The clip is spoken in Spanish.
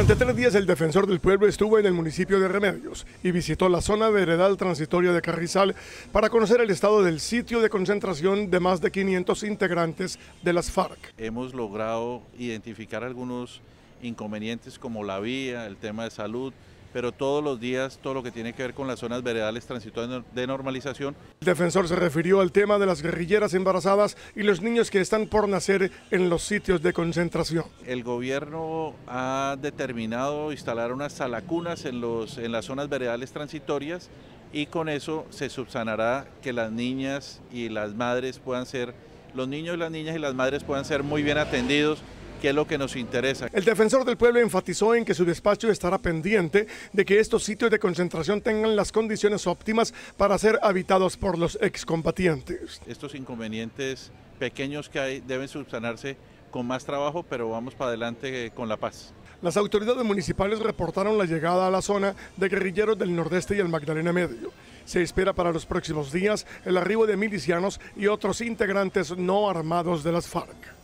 Durante tres días el defensor del pueblo estuvo en el municipio de Remedios y visitó la zona de heredal transitoria de Carrizal para conocer el estado del sitio de concentración de más de 500 integrantes de las FARC. Hemos logrado identificar algunos inconvenientes como la vía, el tema de salud, pero todos los días todo lo que tiene que ver con las zonas veredales transitorias de normalización. El defensor se refirió al tema de las guerrilleras embarazadas y los niños que están por nacer en los sitios de concentración. El gobierno ha determinado instalar unas salacunas en, los, en las zonas veredales transitorias y con eso se subsanará que las niñas y las madres puedan ser, los niños, las niñas y las madres puedan ser muy bien atendidos que es lo que nos interesa. El defensor del pueblo enfatizó en que su despacho estará pendiente de que estos sitios de concentración tengan las condiciones óptimas para ser habitados por los excombatientes. Estos inconvenientes pequeños que hay deben subsanarse con más trabajo, pero vamos para adelante eh, con la paz. Las autoridades municipales reportaron la llegada a la zona de guerrilleros del Nordeste y el Magdalena Medio. Se espera para los próximos días el arribo de milicianos y otros integrantes no armados de las FARC.